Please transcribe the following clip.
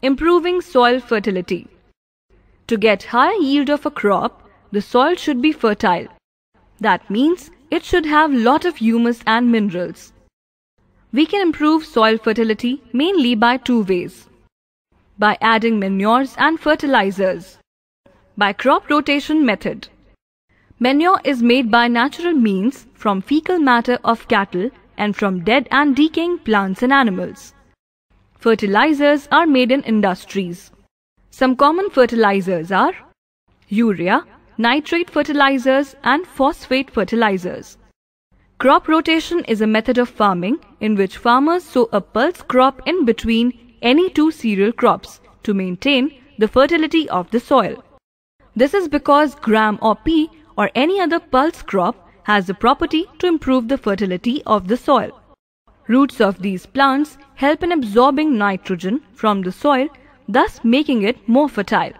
Improving soil fertility. To get high yield of a crop, the soil should be fertile. That means it should have lot of humus and minerals. We can improve soil fertility mainly by two ways. By adding manures and fertilizers. By crop rotation method. Manure is made by natural means from fecal matter of cattle and from dead and decaying plants and animals. Fertilizers are made in industries. Some common fertilizers are urea, nitrate fertilizers and phosphate fertilizers. Crop rotation is a method of farming in which farmers sow a pulse crop in between any two cereal crops to maintain the fertility of the soil. This is because gram or pea or any other pulse crop has the property to improve the fertility of the soil. Roots of these plants help in absorbing nitrogen from the soil, thus making it more fertile.